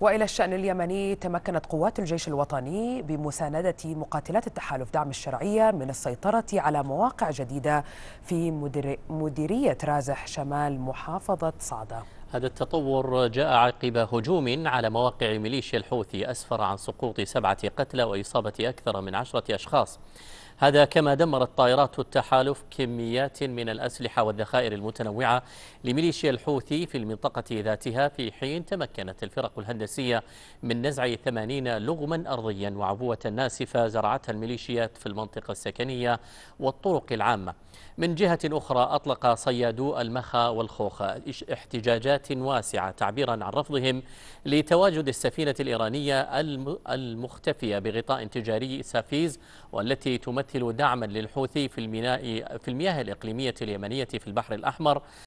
وإلى الشأن اليمني تمكنت قوات الجيش الوطني بمساندة مقاتلات التحالف دعم الشرعية من السيطرة على مواقع جديدة في مديرية رازح شمال محافظة صعدة هذا التطور جاء عقب هجوم على مواقع ميليشيا الحوثي أسفر عن سقوط سبعة قتلى وإصابة أكثر من عشرة أشخاص هذا كما دمرت طائرات التحالف كميات من الأسلحة والذخائر المتنوعة لميليشيا الحوثي في المنطقة ذاتها في حين تمكنت الفرق الهندسية من نزع 80 لغما أرضيا وعبوة ناسفة زرعتها الميليشيات في المنطقة السكنية والطرق العامة من جهة أخرى أطلق صيادو المخا والخوخة احتجاجات واسعة تعبيرا عن رفضهم لتواجد السفينة الإيرانية المختفية بغطاء تجاري سافيز والتي تمثل تمثل دعما للحوثي في الميناء في المياه الإقليمية اليمنية في البحر الأحمر